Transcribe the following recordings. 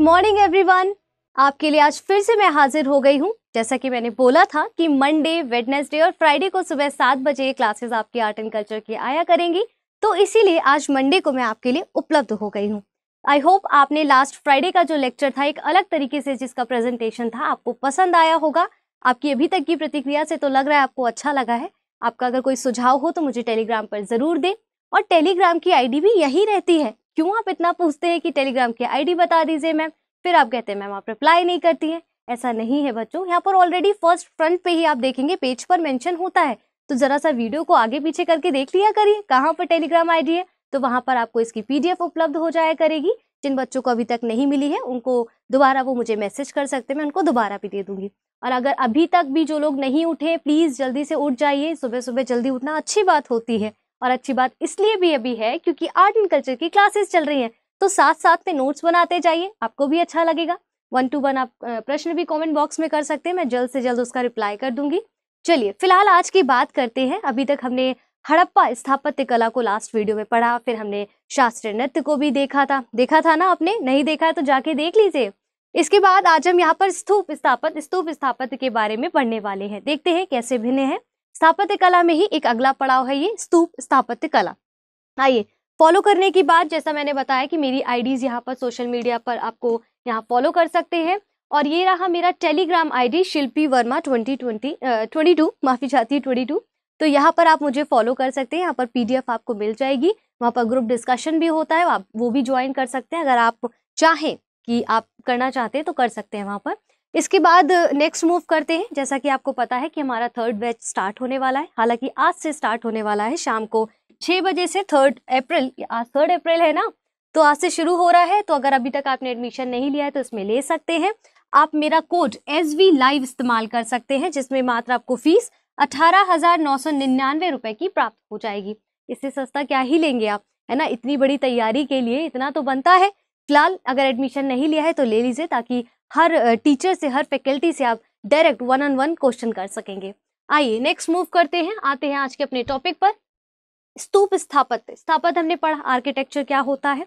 good morning everyone आपके लिए आज फिर से मैं हाजिर हो गई हूँ जैसा कि मैंने बोला था कि मंडे वेडनेसडे और फ्राइडे को सुबह सात बजे क्लासेस आपकी आर्ट एंड कल्चर की आया करेंगी तो इसीलिए आज मंडे को मैं आपके लिए उपलब्ध हो गई हूँ आई होप आपने लास्ट फ्राइडे का जो लेक्चर था एक अलग तरीके से जिसका प्रेजेंटेशन था आपको पसंद आया होगा आपकी अभी तक की प्रतिक्रिया से तो लग रहा है आपको अच्छा लगा है आपका अगर कोई सुझाव हो तो मुझे टेलीग्राम पर ज़रूर दें और टेलीग्राम की आईडी भी यही रहती है क्यों आप इतना पूछते हैं कि टेलीग्राम की आईडी बता दीजिए मैम फिर आप कहते हैं मैम आप रिप्लाई नहीं करती हैं ऐसा नहीं है बच्चों यहाँ पर ऑलरेडी फर्स्ट फ्रंट पे ही आप देखेंगे पेज पर मेंशन होता है तो जरा सा वीडियो को आगे पीछे करके देख लिया करिए कहाँ पर टेलीग्राम आई है तो वहाँ पर आपको इसकी पी उपलब्ध हो जाया करेगी जिन बच्चों को अभी तक नहीं मिली है उनको दोबारा वो मुझे मैसेज कर सकते हैं मैं उनको दोबारा भी दे दूंगी और अगर अभी तक भी जो लोग नहीं उठे प्लीज़ जल्दी से उठ जाइए सुबह सुबह जल्दी उठना अच्छी बात होती है और अच्छी बात इसलिए भी अभी है क्योंकि आर्ट एंड कल्चर की क्लासेस चल रही हैं तो साथ साथ में नोट्स बनाते जाइए आपको भी अच्छा लगेगा वन टू वन आप प्रश्न भी कमेंट बॉक्स में कर सकते हैं मैं जल्द से जल्द उसका रिप्लाई कर दूंगी चलिए फिलहाल आज की बात करते हैं अभी तक हमने हड़प्पा स्थापत्य कला को लास्ट वीडियो में पढ़ा फिर हमने शास्त्रीय नृत्य को भी देखा था देखा था ना आपने नहीं देखा है तो जाके देख लीजिए इसके बाद आज हम यहाँ पर स्तूप स्थापत स्तूप स्थापत्य के बारे में पढ़ने वाले हैं देखते हैं कैसे भिन्न है स्थापत्य कला में ही एक अगला पड़ाव है ये स्तूप स्थापत्य कला आइए फॉलो करने के बाद जैसा मैंने बताया कि मेरी आईडीज यहाँ पर सोशल मीडिया पर आपको यहाँ फॉलो कर सकते हैं और ये रहा मेरा Telegram ID Shilpi Verma twenty twenty twenty two माफी चाहती है ट्वेंटी टू तो यहाँ पर आप मुझे फॉलो कर सकते हैं यहाँ पर पीडीएफ आपको मिल जाएगी वहाँ पर ग्रुप डिस्कशन भी होता है आप वो भी ज्वाइन कर सकते हैं अगर आप चाहें कि आप करना चाहते हैं तो कर सकते हैं वहाँ पर इसके बाद नेक्स्ट मूव करते हैं जैसा कि आपको पता है कि हमारा थर्ड बैच स्टार्ट होने वाला है हालांकि आज से स्टार्ट होने वाला है शाम को छः बजे से थर्ड अप्रैल आज थर्ड अप्रैल है ना तो आज से शुरू हो रहा है तो अगर अभी तक आपने एडमिशन नहीं लिया है तो इसमें ले सकते हैं आप मेरा कोड एस वी लाइव इस्तेमाल कर सकते हैं जिसमें मात्र आपको फीस अठारह हजार नौ सौ निन्यानवे रुपए की प्राप्त हो जाएगी इससे सस्ता क्या ही लेंगे आप है ना इतनी बड़ी तैयारी के लिए इतना तो बनता है फिलहाल अगर एडमिशन नहीं लिया है तो ले लीजिए ताकि हर टीचर से हर फैकल्टी से आप direct one on one question कर सकेंगे आइए नेक्स्ट मूव करते हैं आते हैं आज के अपने टॉपिक पर स्तूप स्थापत स्थापत हमने पढ़ा आर्किटेक्चर क्या होता है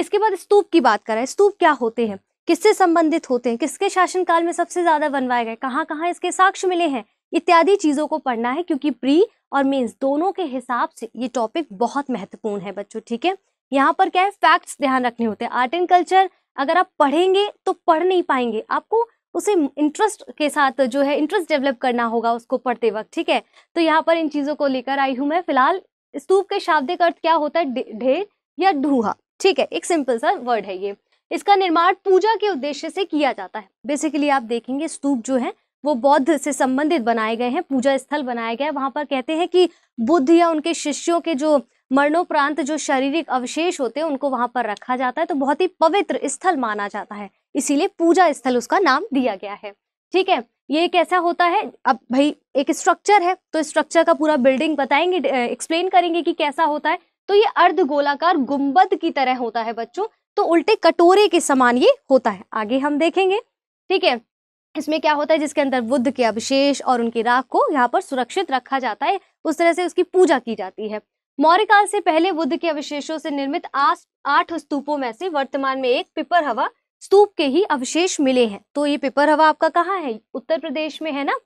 इसके बाद स्तूप की बात करें स्तूप क्या होते हैं किससे संबंधित होते हैं किसके शासनकाल में सबसे ज्यादा बनवाए गए कहाँ कहाँ इसके साक्ष्य मिले हैं इत्यादि चीजों को पढ़ना है क्योंकि प्री और मीन्स दोनों के हिसाब से ये टॉपिक बहुत महत्वपूर्ण है बच्चों ठीक है यहाँ पर क्या है फैक्ट्स ध्यान रखने होते हैं आर्ट एंड कल्चर अगर आप पढ़ेंगे तो पढ़ नहीं पाएंगे आपको उसे इंटरेस्ट के साथ जो है इंटरेस्ट डेवलप करना होगा उसको पढ़ते वक्त ठीक है तो यहाँ पर इन चीज़ों को लेकर आई हूँ मैं फिलहाल स्तूप के शाब्दिक अर्थ क्या होता है ढेर या ढूहा ठीक है एक सिंपल सा वर्ड है ये इसका निर्माण पूजा के उद्देश्य से किया जाता है बेसिकली आप देखेंगे स्तूप जो है वो बौद्ध से संबंधित बनाए गए हैं पूजा स्थल बनाया गया है वहाँ पर कहते हैं कि बुद्ध या उनके शिष्यों के जो मरणोपरांत जो शारीरिक अवशेष होते हैं उनको वहां पर रखा जाता है तो बहुत ही पवित्र स्थल माना जाता है इसीलिए पूजा स्थल उसका नाम दिया गया है ठीक है ये कैसा होता है अब भाई एक स्ट्रक्चर है तो स्ट्रक्चर का पूरा बिल्डिंग बताएंगे एक्सप्लेन करेंगे कि कैसा होता है तो ये अर्ध गोलाकार गुम्बद की तरह होता है बच्चों तो उल्टे कटोरे के समान ये होता है आगे हम देखेंगे ठीक है इसमें क्या होता है जिसके अंदर बुद्ध के अवशेष और उनकी राख को यहाँ पर सुरक्षित रखा जाता है उस तरह से उसकी पूजा की जाती है मौर्य काल से पहले बुद्ध के अवशेषों से निर्मित आस आठ स्तूपों में से वर्तमान में एक पिपर हवा स्तूप के ही अवशेष मिले हैं तो ये पिपर हवा आपका कहाँ है उत्तर प्रदेश में है ना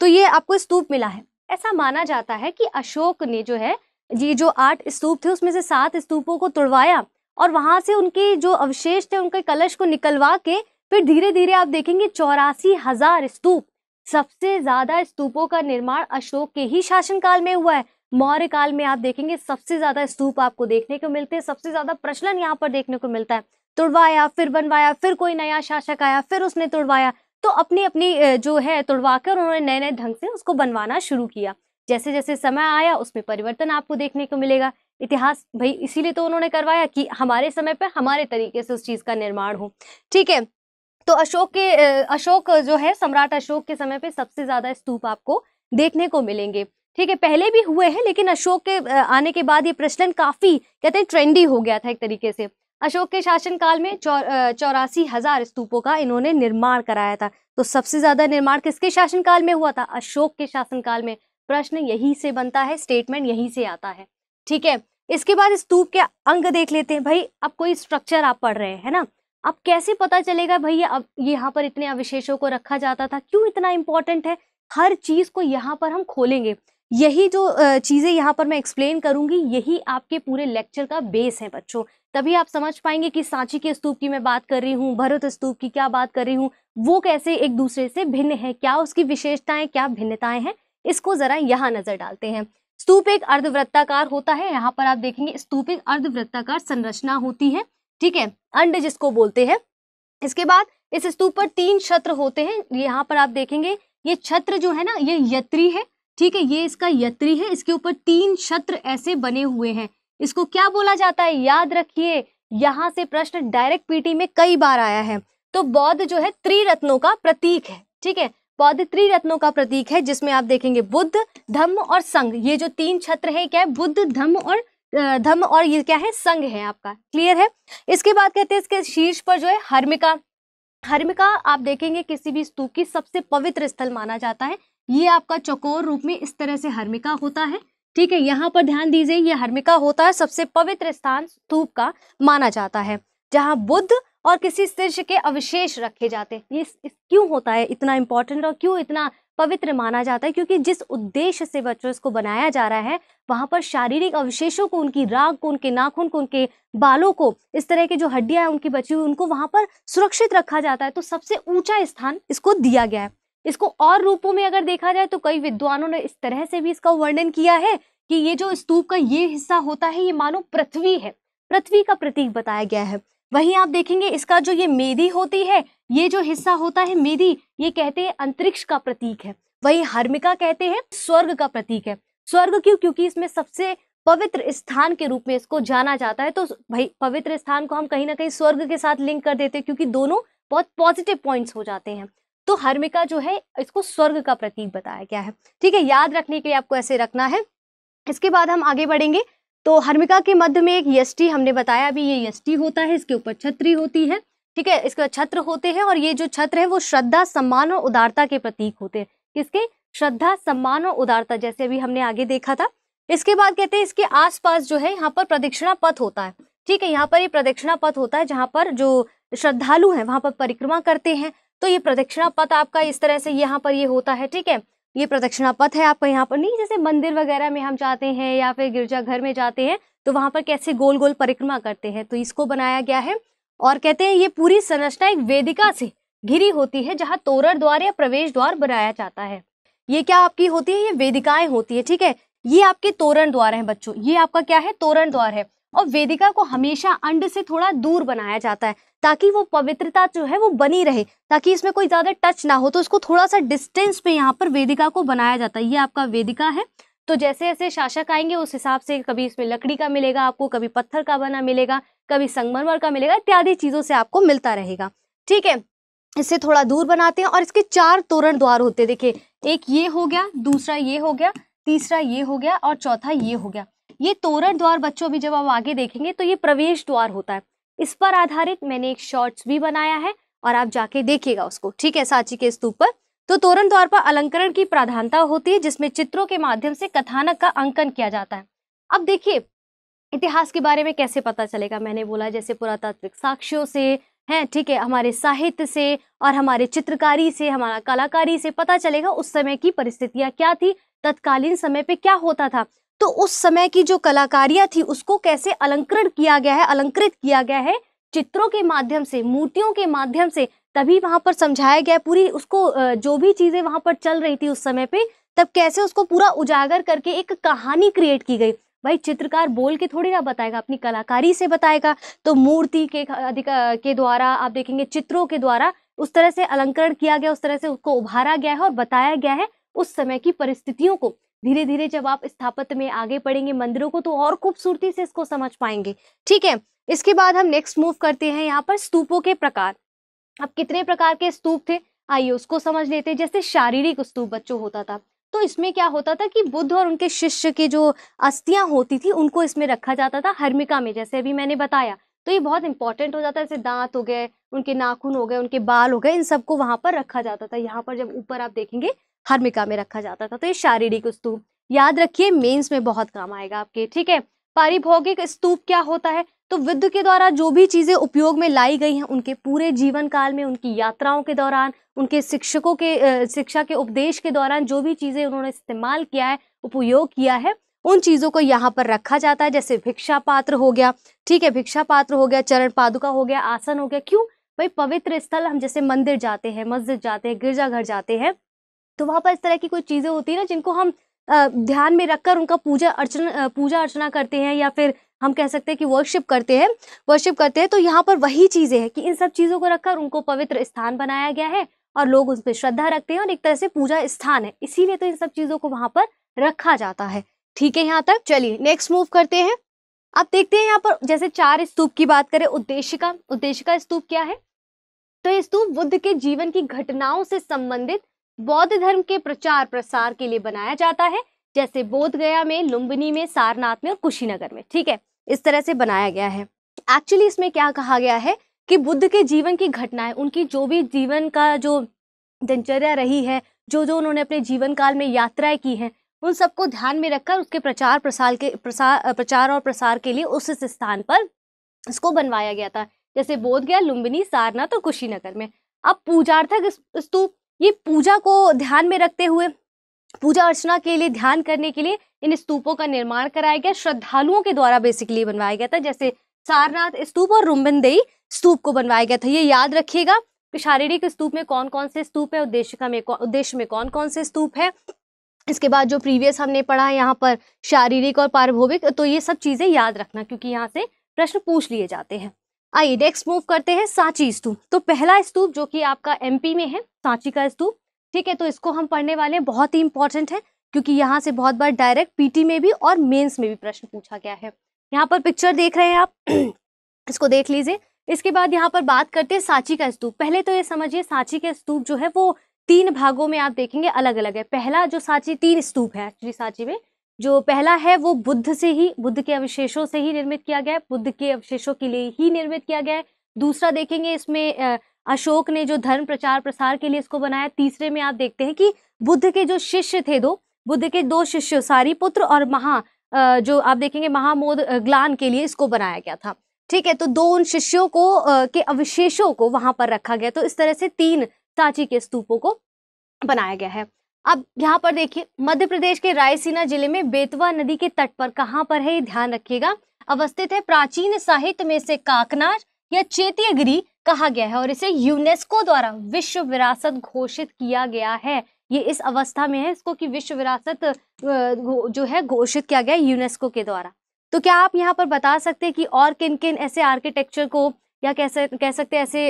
तो ये आपको स्तूप मिला है ऐसा माना जाता है कि अशोक ने जो है ये जो आठ स्तूप थे उसमें से सात स्तूपों को तुड़वाया और वहां से उनके जो अवशेष थे उनके कलश को निकलवा के फिर धीरे धीरे आप देखेंगे चौरासी हजार स्तूप सबसे ज्यादा स्तूपों का निर्माण अशोक के ही शासनकाल में हुआ है मौर्य काल में आप देखेंगे सबसे ज्यादा स्तूप आपको देखने को मिलते हैं सबसे ज्यादा प्रचलन यहाँ पर देखने को मिलता है तुड़वाया फिर बनवाया फिर कोई नया शासक आया फिर उसने तुड़वाया तो अपनी अपनी जो है तुड़वा कर उन्होंने नए नए ढंग से उसको बनवाना शुरू किया जैसे जैसे समय आया उसमें परिवर्तन आपको देखने को मिलेगा इतिहास भाई इसीलिए तो उन्होंने करवाया कि हमारे समय पर हमारे तरीके से उस चीज़ का निर्माण हो ठीक है तो अशोक के अशोक जो है सम्राट अशोक के समय पे सबसे ज़्यादा स्तूप आपको देखने को मिलेंगे ठीक है पहले भी हुए हैं लेकिन अशोक के आने के बाद ये प्रचलन काफ़ी कहते हैं ट्रेंडी हो गया था एक तरीके से अशोक के शासनकाल में चौरासी हजार स्तूपों का इन्होंने निर्माण कराया था तो सबसे ज़्यादा निर्माण किसके शासनकाल में हुआ था अशोक के शासनकाल में प्रश्न यहीं से बनता है स्टेटमेंट यहीं से आता है ठीक है इसके बाद स्तूप के अंग देख लेते हैं भाई अब कोई स्ट्रक्चर आप पढ़ रहे हैं ना अब कैसे पता चलेगा भाई अब यहाँ पर इतने अवशेषों को रखा जाता था क्यों इतना इंपॉर्टेंट है हर चीज़ को यहाँ पर हम खोलेंगे यही जो चीज़ें यहाँ पर मैं एक्सप्लेन करूँगी यही आपके पूरे लेक्चर का बेस है बच्चों तभी आप समझ पाएंगे कि सांची के स्तूप की मैं बात कर रही हूँ भरत स्तूप की क्या बात कर रही हूँ वो कैसे एक दूसरे से भिन्न है क्या उसकी विशेषताएं क्या भिन्नताएं हैं इसको ज़रा यहाँ नज़र डालते हैं स्तूप एक अर्धवृत्ताकार होता है यहाँ पर आप देखेंगे स्तूप एक अर्धवृत्ताकार संरचना होती है ठीक है अंड जिसको बोलते हैं इसके बाद इस स्तूप पर तीन छत्र होते हैं यहाँ पर आप देखेंगे ये छत्र जो है ना ये यत्री है ठीक है ये इसका यत्री है इसके ऊपर तीन छत्र ऐसे बने हुए हैं इसको क्या बोला जाता है याद रखिए यहाँ से प्रश्न डायरेक्ट पीटी में कई बार आया है तो बौद्ध जो है त्रिरत्नों का प्रतीक है ठीक है बौद्ध त्रिरत्नों का प्रतीक है जिसमें आप देखेंगे बुद्ध धम्म और संघ ये जो तीन छत्र है क्या है बुद्ध धम्म और धम्म और ये क्या है संघ है आपका क्लियर है इसके बाद कहते हैं इसके शीर्ष पर जो है हर्मिका हर्मिका आप देखेंगे किसी भी स्तूप की सबसे पवित्र स्थल माना जाता है ये आपका चकोर रूप में इस तरह से हर्मिका होता है ठीक है यहाँ पर ध्यान दीजिए ये हर्मिका होता है सबसे पवित्र स्थान स्तूप का माना जाता है जहाँ बुद्ध और किसी शीर्ष के अवशेष रखे जाते हैं ये क्यों होता है इतना इम्पोर्टेंट और क्यों इतना पवित्र माना जाता है क्योंकि जिस उद्देश्य से बच्चों इसको बनाया जा रहा है वहाँ पर शारीरिक अवशेषों को उनकी राग को उनके नाखून को उनके बालों को इस तरह की जो हड्डियां हैं उनकी बची हुई उनको वहाँ पर सुरक्षित रखा जाता है तो सबसे ऊंचा स्थान इसको दिया गया है इसको और रूपों में अगर देखा जाए तो कई विद्वानों ने इस तरह से भी इसका वर्णन किया है कि ये जो स्तूप का ये हिस्सा होता है ये मानो पृथ्वी है पृथ्वी का प्रतीक बताया गया है वहीं आप देखेंगे इसका जो ये मेदी होती है ये जो हिस्सा होता है मेदी ये कहते हैं अंतरिक्ष का प्रतीक है वहीं हर्मिका कहते हैं स्वर्ग का प्रतीक है स्वर्ग क्यों क्योंकि इसमें सबसे पवित्र स्थान के रूप में इसको जाना जाता है तो भाई पवित्र स्थान को हम कहीं ना कहीं स्वर्ग के साथ लिंक कर देते हैं क्योंकि दोनों बहुत पॉजिटिव पॉइंट्स हो जाते हैं तो हर्मिका जो है इसको स्वर्ग का प्रतीक बताया गया है ठीक है याद रखने के लिए आपको ऐसे रखना है इसके बाद हम आगे बढ़ेंगे तो हर्मिका के मध्य में एक यष्टि हमने बताया अभी ये यष्टि होता है इसके ऊपर छत्री होती है ठीक है इसके छत्र होते हैं और ये जो छत्र है वो श्रद्धा सम्मान और उदारता के प्रतीक होते हैं किसके श्रद्धा सम्मान और उदारता जैसे अभी हमने आगे देखा था इसके बाद कहते हैं इसके आसपास जो है यहाँ पर प्रदक्षिणा पथ होता है ठीक है यहाँ पर ये प्रदक्षिणा पथ होता है जहाँ पर जो श्रद्धालु हैं वहाँ पर परिक्रमा करते हैं तो ये प्रदक्षिणा पथ आपका इस तरह से यहाँ पर ये होता है ठीक है ये प्रदक्षिणा पथ है आपका यहाँ पर नहीं जैसे मंदिर वगैरह में हम जाते हैं या फिर गिरजाघर में जाते हैं तो वहां पर कैसे गोल गोल परिक्रमा करते हैं तो इसको बनाया गया है और कहते हैं ये पूरी संरचना एक वेदिका से घिरी होती है जहाँ तोरण द्वार या प्रवेश द्वार बनाया जाता है ये क्या आपकी होती है ये वेदिकाएं होती है ठीक है ये आपके तोरण द्वार है बच्चों ये आपका क्या है तोरण द्वार है और वेदिका को हमेशा अंड से थोड़ा दूर बनाया जाता है ताकि वो पवित्रता जो है वो बनी रहे ताकि इसमें कोई ज़्यादा टच ना हो तो उसको थोड़ा सा डिस्टेंस पे यहाँ पर वेदिका को बनाया जाता है ये आपका वेदिका है तो जैसे जैसे शासक आएंगे उस हिसाब से कभी इसमें लकड़ी का मिलेगा आपको कभी पत्थर का बना मिलेगा कभी संगमरमर का मिलेगा इत्यादि चीज़ों से आपको मिलता रहेगा ठीक है इससे थोड़ा दूर बनाते हैं और इसके चार तोरण द्वार होते हैं देखिए एक ये हो गया दूसरा ये हो गया तीसरा ये हो गया और चौथा ये हो गया ये तोरण द्वार बच्चों भी जब हम आगे देखेंगे तो ये प्रवेश द्वार होता है इस पर आधारित मैंने एक शॉर्ट्स भी बनाया है और आप जाके देखिएगा उसको ठीक है सांची के स्तूप पर तो तोरण द्वार पर अलंकरण की प्राधानता होती है जिसमें चित्रों के माध्यम से कथानक का अंकन किया जाता है अब देखिए इतिहास के बारे में कैसे पता चलेगा मैंने बोला जैसे पुरातात्विक साक्ष्यों से है ठीक है हमारे साहित्य से और हमारे चित्रकारी से हमारा कलाकारी से पता चलेगा उस समय की परिस्थितियां क्या थी तत्कालीन समय पे क्या होता था तो उस समय की जो कलाकारियां थी उसको कैसे अलंकरण किया गया है अलंकृत किया गया है चित्रों के माध्यम से मूर्तियों के माध्यम से तभी वहां पर समझाया गया पूरी उसको जो भी चीजें वहां पर चल रही थी उस समय पे तब कैसे उसको पूरा उजागर करके एक कहानी क्रिएट की गई भाई चित्रकार बोल के थोड़ी ना बताएगा अपनी कलाकारी से बताएगा तो मूर्ति के के द्वारा आप देखेंगे चित्रों के द्वारा उस तरह से अलंकरण किया गया उस तरह से उसको उभारा गया है और बताया गया है उस समय की परिस्थितियों को धीरे धीरे जब आप स्थापत्य में आगे पढ़ेंगे मंदिरों को तो और खूबसूरती से इसको समझ पाएंगे ठीक है इसके बाद हम नेक्स्ट मूव करते हैं यहाँ पर स्तूपों के प्रकार अब कितने प्रकार के स्तूप थे आइए उसको समझ लेते हैं जैसे शारीरिक स्तूप बच्चों होता था तो इसमें क्या होता था कि बुद्ध और उनके शिष्य की जो अस्थियां होती थी उनको इसमें रखा जाता था हर्मिका में जैसे अभी मैंने बताया तो ये बहुत इंपॉर्टेंट हो जाता है जैसे दांत हो गए उनके नाखून हो गए उनके बाल हो गए इन सबको वहां पर रखा जाता था यहाँ पर जब ऊपर आप देखेंगे हर्मिका में रखा जाता था तो ये शारीरिक स्तूप याद रखिए मेंस में बहुत काम आएगा आपके ठीक है पारिभोगिक स्तूप क्या होता है तो विद्ध के द्वारा जो भी चीज़ें उपयोग में लाई गई हैं उनके पूरे जीवन काल में उनकी यात्राओं के दौरान उनके शिक्षकों के शिक्षा के उपदेश के दौरान जो भी चीज़ें उन्होंने इस्तेमाल किया है उपयोग किया है उन चीज़ों को यहाँ पर रखा जाता है जैसे भिक्षा पात्र हो गया ठीक है भिक्षा पात्र हो गया चरण पादुका हो गया आसन हो गया क्यों भाई पवित्र स्थल हम जैसे मंदिर जाते हैं मस्जिद जाते हैं गिरजाघर जाते हैं तो वहाँ पर इस तरह की कोई चीज़ें होती है ना जिनको हम ध्यान में रखकर उनका पूजा अर्चना पूजा अर्चना करते हैं या फिर हम कह सकते हैं कि वर्शिप करते हैं वर्शिप करते हैं तो यहाँ पर वही चीज़ें हैं कि इन सब चीज़ों को रखकर उनको पवित्र स्थान बनाया गया है और लोग उस पर श्रद्धा रखते हैं और एक तरह से पूजा स्थान है इसीलिए तो इन सब चीज़ों को वहाँ पर रखा जाता है ठीक है यहाँ तक चलिए नेक्स्ट मूव करते हैं अब देखते हैं यहाँ पर जैसे चार स्तूप की बात करें उद्देश्य का उद्देश्य का स्तूप क्या है तो ये स्तूप बुद्ध के जीवन की घटनाओं से संबंधित बौद्ध धर्म के प्रचार प्रसार के लिए बनाया जाता है जैसे बोध गया में लुम्बिनी में सारनाथ में और कुशीनगर में ठीक है इस तरह से बनाया गया है एक्चुअली इसमें क्या कहा गया है कि बुद्ध के जीवन की घटनाएं उनकी जो भी जीवन का जो दिनचर्या रही है जो जो उन्होंने अपने जीवन काल में यात्राएं की हैं उन सबको ध्यान में रखकर उसके प्रचार प्रसार के प्रसार प्रचार और प्रसार के लिए उस स्थान पर इसको बनवाया गया था जैसे बोध गया लुम्बिनी सारनाथ और कुशीनगर में अब पूजार्थक स्तूप ये पूजा को ध्यान में रखते हुए पूजा अर्चना के लिए ध्यान करने के लिए इन स्तूपों का निर्माण कराया गया श्रद्धालुओं के द्वारा बेसिकली बनवाया गया था जैसे सारनाथ स्तूप और रुम्बिनदेई स्तूप को बनवाया गया था ये याद रखिएगा कि शारीरिक स्तूप में कौन कौन से स्तूप है उद्देश्य में उद्देश्य में कौन कौन से स्तूप है इसके बाद जो प्रीवियस हमने पढ़ा है यहाँ पर शारीरिक और पारभोविक तो ये सब चीज़ें याद रखना क्योंकि यहाँ से प्रश्न पूछ लिए जाते हैं आइए नेक्स्ट मूव करते हैं सांची स्तूप तो पहला स्तूप जो कि आपका एमपी में है सांची का स्तूप ठीक है तो इसको हम पढ़ने वाले हैं बहुत ही इंपॉर्टेंट है क्योंकि यहाँ से बहुत बार डायरेक्ट पीटी में भी और मेंस में भी प्रश्न पूछा गया है यहाँ पर पिक्चर देख रहे हैं आप इसको देख लीजिए इसके बाद यहाँ पर बात करते हैं सांची का स्तूप पहले तो ये समझिए सांची का स्तूप जो है वो तीन भागों में आप देखेंगे अलग अलग है पहला जो सांची तीन स्तूप है एक्चुअली सांची में जो पहला है वो बुद्ध से ही बुद्ध के अवशेषों से ही निर्मित किया गया है बुद्ध के अवशेषों के लिए ही निर्मित किया गया है दूसरा देखेंगे इसमें अशोक ने जो धर्म प्रचार प्रसार के लिए इसको बनाया तीसरे में आप देखते हैं कि बुद्ध के जो शिष्य थे दो बुद्ध के दो शिष्य सारी पुत्र और महा जो आप देखेंगे महामोद ग्लान के लिए इसको बनाया गया था ठीक है तो दो उन शिष्यों को के अवशेषों को वहां पर रखा गया तो इस तरह से तीन साची के स्तूपों को बनाया गया है अब यहाँ पर देखिए मध्य प्रदेश के रायसीना जिले में बेतवा नदी के तट पर कहाँ पर है ये ध्यान रखिएगा अवस्थित है प्राचीन साहित्य में से काकनार या चेतियगिरी कहा गया है और इसे यूनेस्को द्वारा विश्व विरासत घोषित किया गया है ये इस अवस्था में है इसको कि विश्व विरासत जो है घोषित किया गया यूनेस्को के द्वारा तो क्या आप यहाँ पर बता सकते हैं कि और किन किन ऐसे आर्किटेक्चर को या कैसे कह सकते हैं ऐसे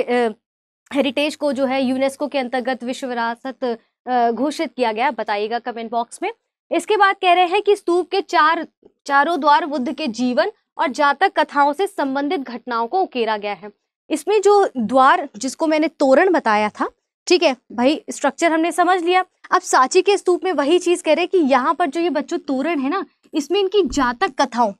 हेरिटेज को जो है यूनेस्को के अंतर्गत विश्व विरासत घोषित किया गया बताइएगा कमेंट बॉक्स में इसके बाद कह रहे हैं कि स्तूप के चार चारों द्वार बुद्ध के जीवन और जातक कथाओं से संबंधित घटनाओं को उकेरा गया है इसमें जो द्वार जिसको मैंने तोरण बताया था ठीक है भाई स्ट्रक्चर हमने समझ लिया अब साची के स्तूप में वही चीज कह रहे हैं कि यहाँ पर जो ये बच्चों तोरण है ना इसमें इनकी जातक कथाओं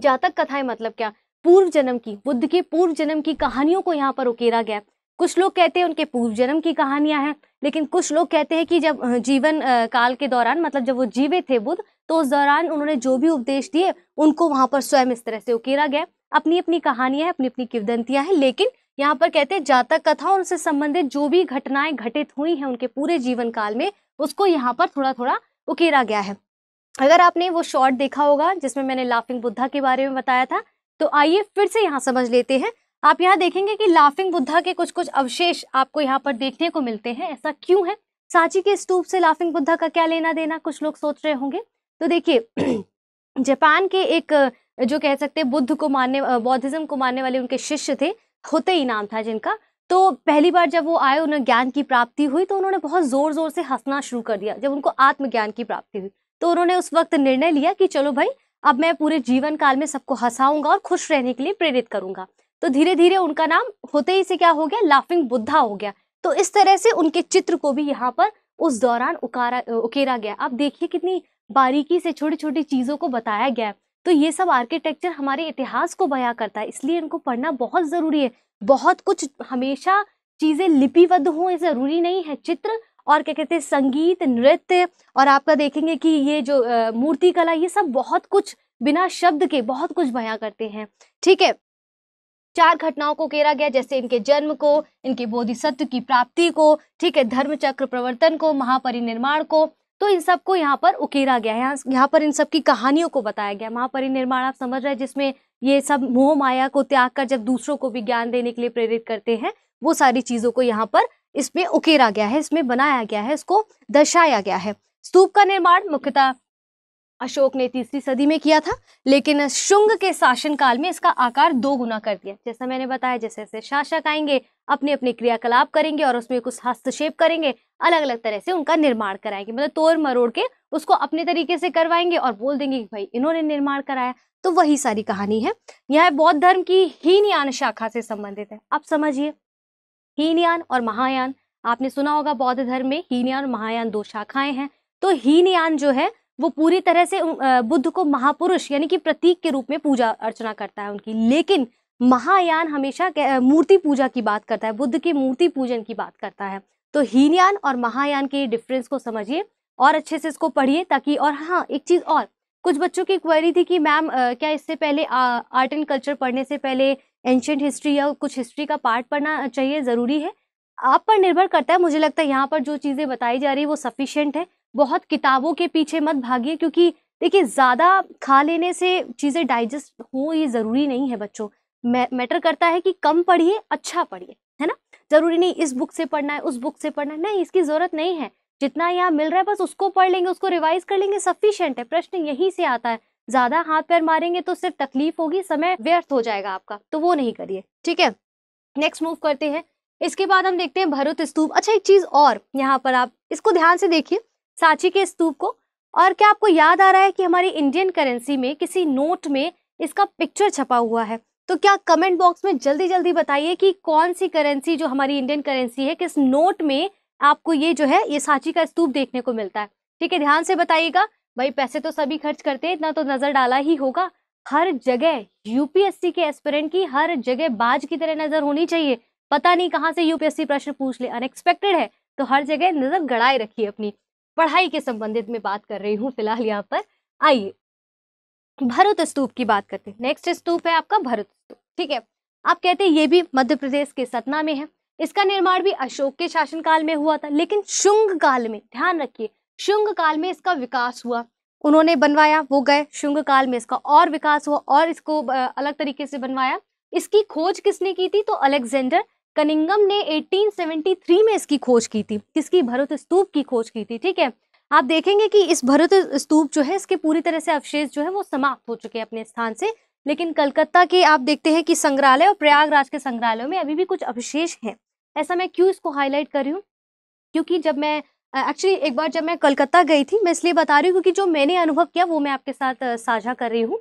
जातक कथाएं मतलब क्या पूर्व जन्म की बुद्ध के पूर्व जन्म की कहानियों को यहाँ पर उकेरा गया कुछ लोग कहते हैं उनके पूर्व जन्म की कहानियां हैं लेकिन कुछ लोग कहते हैं कि जब जीवन काल के दौरान मतलब जब वो जीवे थे बुद्ध तो उस दौरान उन्होंने जो भी उपदेश दिए उनको वहां पर स्वयं इस तरह से उकेरा गया अपनी अपनी कहानियां हैं अपनी अपनी किवदंतियां हैं लेकिन यहाँ पर कहते हैं जातक कथा और उनसे संबंधित जो भी घटनाएं घटित हुई हैं उनके पूरे जीवन काल में उसको यहाँ पर थोड़ा थोड़ा उकेरा गया है अगर आपने वो शॉर्ट देखा होगा जिसमें मैंने लाफिंग बुद्धा के बारे में बताया था तो आइए फिर से यहाँ समझ लेते हैं आप यहाँ देखेंगे कि लाफिंग बुद्धा के कुछ कुछ अवशेष आपको यहाँ पर देखने को मिलते हैं ऐसा क्यों है सांची के स्तूप से लाफिंग बुद्धा का क्या लेना देना कुछ लोग सोच रहे होंगे तो देखिए जापान के एक जो कह सकते हैं बुद्ध को मानने बौद्धिज्म को मानने वाले उनके शिष्य थे होते ही नाम था जिनका तो पहली बार जब वो आए उन्हें ज्ञान की प्राप्ति हुई तो उन्होंने बहुत जोर जोर से हंसना शुरू कर दिया जब उनको आत्मज्ञान की प्राप्ति हुई तो उन्होंने उस वक्त निर्णय लिया कि चलो भाई अब मैं पूरे जीवन काल में सबको हंसाऊंगा और खुश रहने के लिए प्रेरित करूंगा तो धीरे धीरे उनका नाम होते ही से क्या हो गया लाफिंग बुद्धा हो गया तो इस तरह से उनके चित्र को भी यहाँ पर उस दौरान उकारा उकेरा गया आप देखिए कितनी बारीकी से छोटी छोटी चीज़ों को बताया गया तो ये सब आर्किटेक्चर हमारे इतिहास को बया करता है इसलिए इनको पढ़ना बहुत ज़रूरी है बहुत कुछ हमेशा चीज़ें लिपिबद्ध हों ज़रूरी नहीं है चित्र और क्या कहते हैं संगीत नृत्य और आपका देखेंगे कि ये जो मूर्ति कला ये सब बहुत कुछ बिना शब्द के बहुत कुछ बयां करते हैं ठीक है चार घटनाओं को घेरा गया जैसे इनके जन्म को इनके बोधिसत्व की प्राप्ति को ठीक है धर्म चक्र प्रवर्तन को महापरिनिर्माण को तो इन सबको यहाँ पर उकेरा गया है यहाँ पर इन सब की कहानियों को बताया गया महापरिनिर्माण आप समझ रहे हैं जिसमें ये सब मोह माया को त्याग कर जब दूसरों को भी ज्ञान देने के लिए प्रेरित करते हैं वो सारी चीजों को यहाँ पर इसमें उकेरा गया है इसमें बनाया गया है इसको दर्शाया गया है स्तूप का निर्माण मुख्यतः अशोक ने तीसरी सदी में किया था लेकिन शुंग के शासनकाल में इसका आकार दो गुना कर दिया जैसा मैंने बताया जैसे जैसे शासक आएंगे अपने अपने क्रियाकलाप करेंगे और उसमें कुछ हस्तक्षेप करेंगे अलग अलग तरह से उनका निर्माण कराएंगे मतलब तोड़ मरोड़ के उसको अपने तरीके से करवाएंगे और बोल देंगे कि भाई इन्होंने निर्माण कराया तो वही सारी कहानी है यह बौद्ध धर्म की हीनयान शाखा से संबंधित है आप समझिए हीनयान और महायान आपने सुना होगा बौद्ध धर्म में हीनयान और महायान दो शाखाएं हैं तो हीनयान जो है वो पूरी तरह से बुद्ध को महापुरुष यानी कि प्रतीक के रूप में पूजा अर्चना करता है उनकी लेकिन महायान हमेशा मूर्ति पूजा की बात करता है बुद्ध की मूर्ति पूजन की बात करता है तो हीनयान और महायान के डिफरेंस को समझिए और अच्छे से इसको पढ़िए ताकि और हाँ एक चीज़ और कुछ बच्चों की क्वेरी थी कि मैम क्या इससे पहले आ, आर्ट एंड कल्चर पढ़ने से पहले एंशेंट हिस्ट्री या कुछ हिस्ट्री का पार्ट पढ़ना चाहिए ज़रूरी है आप पर निर्भर करता है मुझे लगता है यहाँ पर जो चीज़ें बताई जा रही है वो सफिशियंट है बहुत किताबों के पीछे मत भागिए क्योंकि देखिए ज़्यादा खा लेने से चीज़ें डाइजेस्ट हो ये ज़रूरी नहीं है बच्चों मैटर करता है कि कम पढ़िए अच्छा पढ़िए है ना ज़रूरी नहीं इस बुक से पढ़ना है उस बुक से पढ़ना है नहीं इसकी ज़रूरत नहीं है जितना यहाँ मिल रहा है बस उसको पढ़ लेंगे उसको रिवाइज कर लेंगे सफिशियंट है प्रश्न यहीं से आता है ज़्यादा हाथ पैर मारेंगे तो सिर्फ तकलीफ होगी समय व्यर्थ हो जाएगा आपका तो वो नहीं करिए ठीक है नेक्स्ट मूव करते हैं इसके बाद हम देखते हैं भरत स्तूप अच्छा एक चीज़ और यहाँ पर आप इसको ध्यान से देखिए सांची के स्तूप को और क्या आपको याद आ रहा है कि हमारी इंडियन करेंसी में किसी नोट में इसका पिक्चर छपा हुआ है तो क्या कमेंट बॉक्स में जल्दी जल्दी बताइए कि कौन सी करेंसी जो हमारी इंडियन करेंसी है किस नोट में आपको ये जो है ये सांची का स्तूप देखने को मिलता है ठीक है ध्यान से बताइएगा भाई पैसे तो सभी खर्च करते हैं इतना तो नजर डाला ही होगा हर जगह यूपीएससी के एस्पिरेंट की हर जगह बाज की तरह नजर होनी चाहिए पता नहीं कहाँ से यूपीएससी प्रश्न पूछ ले अनएक्सपेक्टेड है तो हर जगह नजर गड़ाए रखिए अपनी पढ़ाई के संबंधित में बात कर रही हूँ फिलहाल यहाँ पर आइए भरत स्तूप की बात करते हैं नेक्स्ट स्तूप है आपका भरत स्तूप ठीक है आप कहते हैं ये भी मध्य प्रदेश के सतना में है इसका निर्माण भी अशोक के शासनकाल में हुआ था लेकिन शुंग काल में ध्यान रखिए शुंग काल में इसका विकास हुआ उन्होंने बनवाया वो गए शुंग काल में इसका और विकास हुआ और इसको अलग तरीके से बनवाया इसकी खोज किसने की थी तो अलेक्जेंडर कनिंगम ने 1873 में इसकी खोज की थी किसकी भरत स्तूप की खोज की थी ठीक है आप देखेंगे कि इस भरत स्तूप जो है इसके पूरी तरह से अवशेष जो है वो समाप्त हो चुके हैं अपने स्थान से लेकिन कलकत्ता के आप देखते हैं कि संग्रहालय और प्रयागराज के संग्रहालयों में अभी भी कुछ अवशेष हैं ऐसा मैं क्यों इसको हाईलाइट कर रही हूँ क्योंकि जब मैं एक्चुअली एक बार जब मैं कलकत्ता गई थी मैं इसलिए बता रही हूँ क्योंकि जो मैंने अनुभव किया वो मैं आपके साथ साझा कर रही हूँ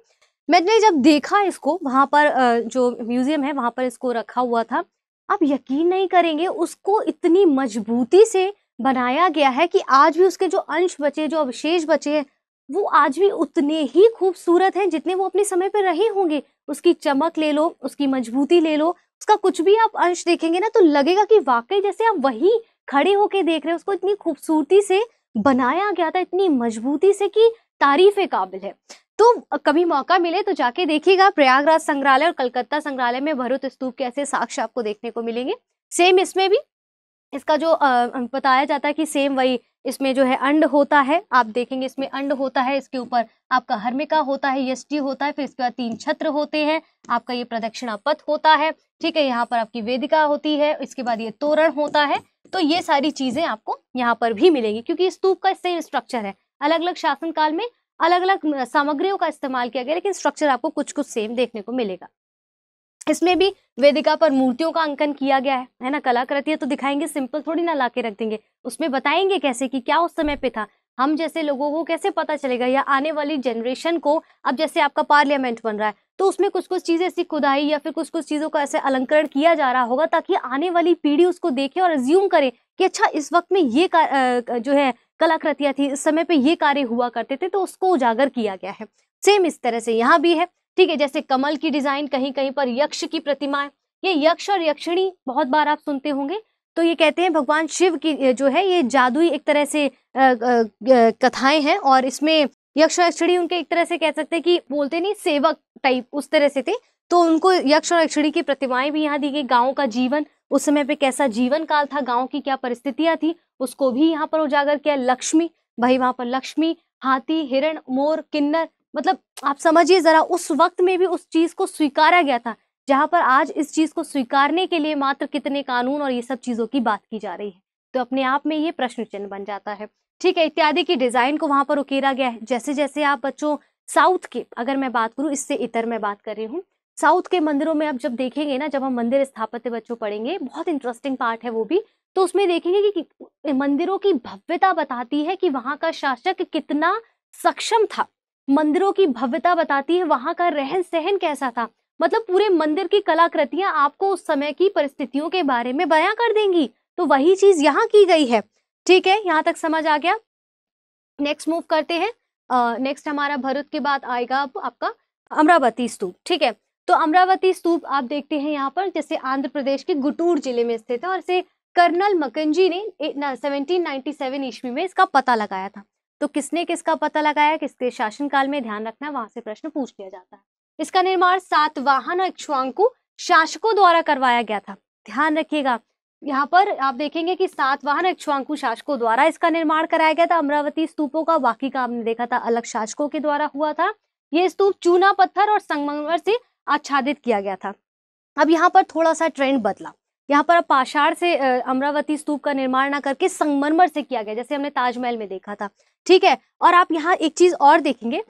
मैंने जब देखा इसको वहाँ पर जो म्यूज़ियम है वहाँ पर इसको रखा हुआ था आप यकीन नहीं करेंगे उसको इतनी मजबूती से बनाया गया है कि आज भी उसके जो अंश बचे जो अवशेष बचे हैं वो आज भी उतने ही खूबसूरत हैं जितने वो अपने समय पर रहे होंगे उसकी चमक ले लो उसकी मजबूती ले लो उसका कुछ भी आप अंश देखेंगे ना तो लगेगा कि वाकई जैसे आप वही खड़े होके देख रहे हैं उसको इतनी खूबसूरती से बनाया गया था इतनी मजबूती से कि तारीफ काबिल है तो कभी मौका मिले तो जाके देखिएगा प्रयागराज संग्रहालय और कलकत्ता संग्रहालय में भरुत स्तूप के ऐसे साक्ष्य आपको देखने को मिलेंगे सेम इसमें भी इसका जो बताया जाता है कि सेम वही इसमें जो है अंड होता है आप देखेंगे इसमें अंड होता है इसके ऊपर आपका हर्मिका होता है यष्टि होता है फिर इसके बाद तीन छत्र होते हैं आपका ये प्रदक्षिणा पथ होता है ठीक है यहाँ पर आपकी वेदिका होती है इसके बाद ये तोरण होता है तो ये सारी चीजें आपको यहाँ पर भी मिलेंगी क्योंकि स्तूप का सेम स्ट्रक्चर है अलग अलग शासनकाल में अलग अलग सामग्रियों का इस्तेमाल किया गया लेकिन स्ट्रक्चर आपको कुछ कुछ सेम देखने को मिलेगा इसमें भी वेदिका पर मूर्तियों का अंकन किया गया है है ना कलाकृतियां तो दिखाएंगे सिंपल थोड़ी ना लाके रख देंगे उसमें बताएंगे कैसे कि क्या उस समय पे था हम जैसे लोगों को कैसे पता चलेगा या आने वाली जनरेशन को अब जैसे आपका पार्लियामेंट बन रहा है तो उसमें कुछ कुछ चीज़ें ऐसी खुदाई या फिर कुछ कुछ चीज़ों का ऐसे अलंकरण किया जा रहा होगा ताकि आने वाली पीढ़ी उसको देखे और रिज्यूम करे कि अच्छा इस वक्त में ये जो है कलाकृतियां थी इस समय पे ये कार्य हुआ करते थे तो उसको उजागर किया गया है सेम इस तरह से यहाँ भी है ठीक है जैसे कमल की डिजाइन कहीं कहीं पर यक्ष की प्रतिमाएं ये यक्ष और यक्षिणी बहुत बार आप सुनते होंगे तो ये कहते हैं भगवान शिव की जो है ये जादुई एक तरह से कथाएं हैं और इसमें यक्ष और यक्षिणी उनके एक तरह से कह सकते हैं कि बोलते नहीं सेवक टाइप उस तरह से थे तो उनको यक्ष और यक्षिणी की प्रतिमाएं भी यहाँ दी गई गाँव का जीवन उस समय पे कैसा जीवन काल था गाँव की क्या परिस्थितियां थी उसको भी यहाँ पर उजागर किया लक्ष्मी भाई वहां पर लक्ष्मी हाथी हिरण मोर किन्नर मतलब आप समझिए जरा उस वक्त में भी उस चीज को स्वीकारा गया था जहां पर आज इस चीज को स्वीकारने के लिए मात्र कितने कानून और ये सब चीजों की बात की जा रही है तो अपने आप में ये प्रश्न चिन्ह बन जाता है ठीक है इत्यादि की डिजाइन को वहां पर उकेरा गया है जैसे जैसे आप बच्चों साउथ के अगर मैं बात करूँ इससे इतर मैं बात कर रही हूँ साउथ के मंदिरों में आप जब देखेंगे ना जब हम मंदिर स्थापत्य बच्चों पढ़ेंगे बहुत इंटरेस्टिंग पार्ट है वो भी तो उसमें देखेंगे कि, मंदिरों की भव्यता बताती है कि वहां का शासक कितना सक्षम था मंदिरों की भव्यता बताती है वहां का रहन सहन कैसा था मतलब पूरे मंदिर की कलाकृतियां आपको उस समय की परिस्थितियों के बारे में बयां कर देंगी तो वही चीज यहाँ की गई है ठीक है यहाँ तक समझ आ गया नेक्स्ट मूव करते हैं नेक्स्ट uh, हमारा भरत के बाद आएगा आप, आपका अमरावती स्तूप ठीक है तो अमरावती स्तूप आप देखते हैं यहाँ पर जैसे आंध्र प्रदेश के गुटूर जिले में स्थित है और इसे कर्नल मकंजी ने 1797 ईस्वी में इसका पता लगाया था तो किसने किसका पता लगाया किसके शासनकाल में ध्यान रखना वहां से प्रश्न पूछ लिया जाता है इसका निर्माण वाहन और इक्ष्वांकु शासकों द्वारा करवाया गया था ध्यान रखिएगा यहाँ पर आप देखेंगे कि सात वाहन इक्ष्वांकु शासकों द्वारा इसका निर्माण कराया गया था अमरावती स्तूपों का बाकी का आपने देखा था अलग शासकों के द्वारा हुआ था ये स्तूप चूना पत्थर और संगमरमर से आच्छादित किया गया था अब यहाँ पर थोड़ा सा ट्रेंड बदला यहाँ पर पाषाण से अमरावती स्तूप का निर्माण ना करके संगमरमर से किया गया जैसे हमने ताजमहल में देखा था ठीक है और आप यहाँ एक चीज और देखेंगे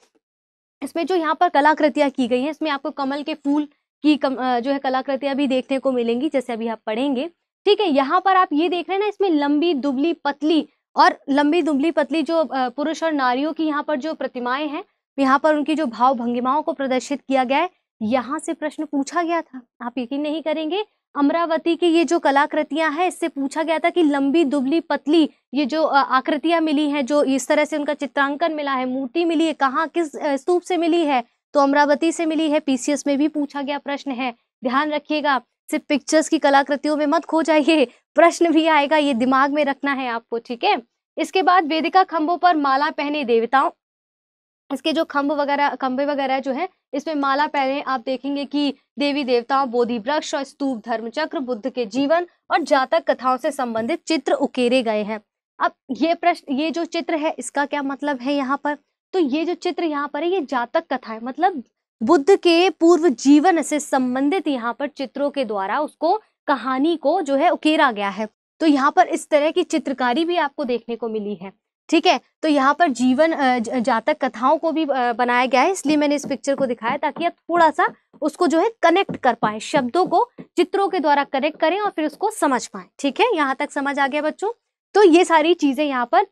इसमें जो यहाँ पर कलाकृतियां की गई हैं इसमें आपको कमल के फूल की कम, जो है कलाकृतियां भी देखने को मिलेंगी जैसे अभी आप पढ़ेंगे ठीक है यहाँ पर आप ये देख रहे हैं ना इसमें लंबी दुबली पतली और लंबी दुबली पतली जो पुरुष और नारियों की यहाँ पर जो प्रतिमाएं हैं यहाँ पर उनकी जो भाव भंगिमाओं को प्रदर्शित किया गया है यहाँ से प्रश्न पूछा गया था आप यकीन नहीं करेंगे अमरावती की ये जो कलाकृतियां हैं इससे पूछा गया था कि लंबी दुबली पतली ये जो आकृतियां मिली हैं जो इस तरह से उनका चित्रांकन मिला है मूर्ति मिली है कहाँ किस स्तूप से मिली है तो अमरावती से मिली है पीसीएस में भी पूछा गया प्रश्न है ध्यान रखिएगा सिर्फ पिक्चर्स की कलाकृतियों में मत खो जाइए प्रश्न भी आएगा ये दिमाग में रखना है आपको ठीक है इसके बाद वेदिका खंभों पर माला पहने देवताओं इसके जो खम्भ वगैरह खम्भे वगैरह जो है इसमें माला पहने आप देखेंगे कि देवी देवताओं बोधि वृक्ष और स्तूप धर्म चक्र बुद्ध के जीवन और जातक कथाओं से संबंधित चित्र उकेरे गए हैं अब ये प्रश्न ये जो चित्र है इसका क्या मतलब है यहाँ पर तो ये जो चित्र यहाँ पर है ये जातक कथा है मतलब बुद्ध के पूर्व जीवन से संबंधित यहाँ पर चित्रों के द्वारा उसको कहानी को जो है उकेरा गया है तो यहाँ पर इस तरह की चित्रकारी भी आपको देखने को मिली है ठीक है तो यहाँ पर जीवन जातक कथाओं को भी बनाया गया है इसलिए मैंने इस पिक्चर को दिखाया ताकि आप थोड़ा सा उसको जो है कनेक्ट कर पाए शब्दों को चित्रों के द्वारा कनेक्ट करें और फिर उसको समझ पाए ठीक है यहाँ तक समझ आ गया बच्चों तो ये सारी चीजें यहाँ पर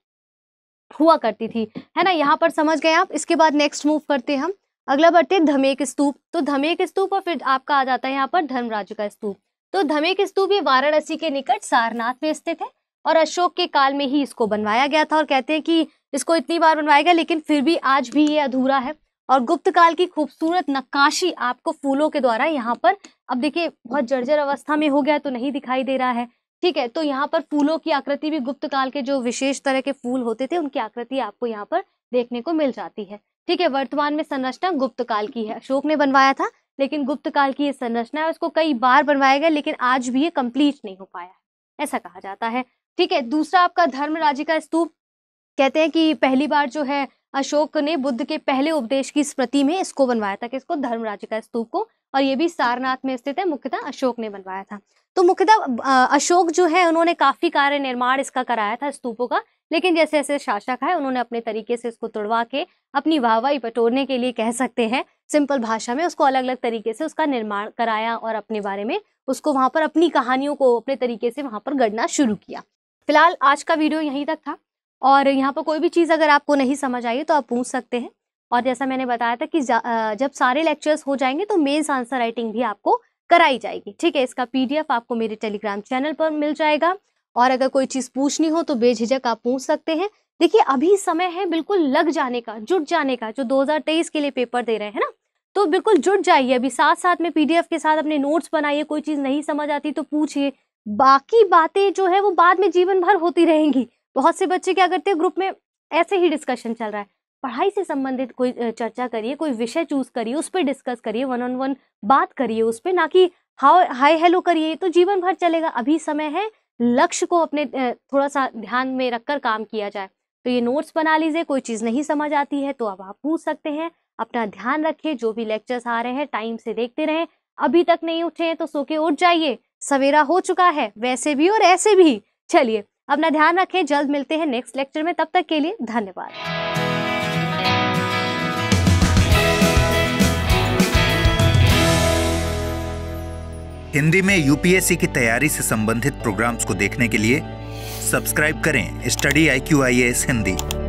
हुआ करती थी है ना यहाँ पर समझ गए आप इसके बाद नेक्स्ट मूव करते हैं हम अगला बढ़ते हैं धमेक स्तूप तो धमेक स्तूप और फिर आपका आ जाता है यहाँ पर धर्मराज का स्तूप तो धमेक स्तूप ये वाराणसी के निकट सारनाथ में स्थित है और अशोक के काल में ही इसको बनवाया गया था और कहते हैं कि इसको इतनी बार बनवाया गया लेकिन फिर भी आज भी ये अधूरा है और गुप्त काल की खूबसूरत नक्काशी आपको फूलों के द्वारा यहाँ पर अब देखिए बहुत जर्जर अवस्था में हो गया तो नहीं दिखाई दे रहा है ठीक है तो यहाँ पर फूलों की आकृति भी गुप्त काल के जो विशेष तरह के फूल होते थे उनकी आकृति आपको यहाँ पर देखने को मिल जाती है ठीक है वर्तमान में संरचना गुप्त काल की है अशोक ने बनवाया था लेकिन गुप्त काल की ये संरचना है उसको कई बार बनवाया गया लेकिन आज भी ये कंप्लीट नहीं हो पाया है ऐसा कहा जाता है ठीक है दूसरा आपका धर्म राज्य का स्तूप कहते हैं कि पहली बार जो है अशोक ने बुद्ध के पहले उपदेश की स्मृति में इसको बनवाया था कि इसको धर्म राज्य का स्तूप को और ये भी सारनाथ में स्थित है मुख्यतः अशोक ने बनवाया था तो मुख्यतः अशोक जो है उन्होंने काफी कार्य निर्माण इसका कराया था स्तूपों का लेकिन जैसे जैसे शासक है उन्होंने अपने तरीके से इसको तुड़वा के अपनी वाहवाही बटोरने के लिए कह सकते हैं सिंपल भाषा में उसको अलग अलग तरीके से उसका निर्माण कराया और अपने बारे में उसको वहां पर अपनी कहानियों को अपने तरीके से वहां पर गढ़ना शुरू किया फिलहाल आज का वीडियो यहीं तक था और यहाँ पर कोई भी चीज़ अगर आपको नहीं समझ आई तो आप पूछ सकते हैं और जैसा मैंने बताया था कि जब सारे लेक्चर्स हो जाएंगे तो मेन्स आंसर राइटिंग भी आपको कराई जाएगी ठीक है इसका पीडीएफ आपको मेरे टेलीग्राम चैनल पर मिल जाएगा और अगर कोई चीज़ पूछनी हो तो बेझिझक आप पूछ सकते हैं देखिए अभी समय है बिल्कुल लग जाने का जुट जाने का जो 2023 के लिए पेपर दे रहे हैं ना तो बिल्कुल जुट जाइए अभी साथ साथ में पीडीएफ के साथ अपने नोट्स बनाइए कोई चीज़ नहीं समझ आती तो पूछिए बाकी बातें जो है वो बाद में जीवन भर होती रहेंगी बहुत से बच्चे क्या करते हैं ग्रुप में ऐसे ही डिस्कशन चल रहा है पढ़ाई से संबंधित कोई चर्चा करिए कोई विषय चूज करिए उस पर डिस्कस करिए वन ऑन वन बात करिए उस पर ना कि हाउ हाय हेलो करिए तो जीवन भर चलेगा अभी समय है लक्ष्य को अपने थोड़ा सा ध्यान में रखकर काम किया जाए तो ये नोट्स बना लीजिए कोई चीज़ नहीं समझ आती है तो अब आप पूछ सकते हैं अपना ध्यान रखिए जो भी लेक्चर्स आ रहे हैं टाइम से देखते रहें अभी तक नहीं उठे हैं तो सो के उठ जाइए सवेरा हो चुका है वैसे भी और ऐसे भी चलिए अपना ध्यान रखें जल्द मिलते हैं नेक्स्ट लेक्चर में तब तक के लिए धन्यवाद हिंदी में यूपीएससी की तैयारी से संबंधित प्रोग्राम्स को देखने के लिए सब्सक्राइब करें study I Q I S Hindi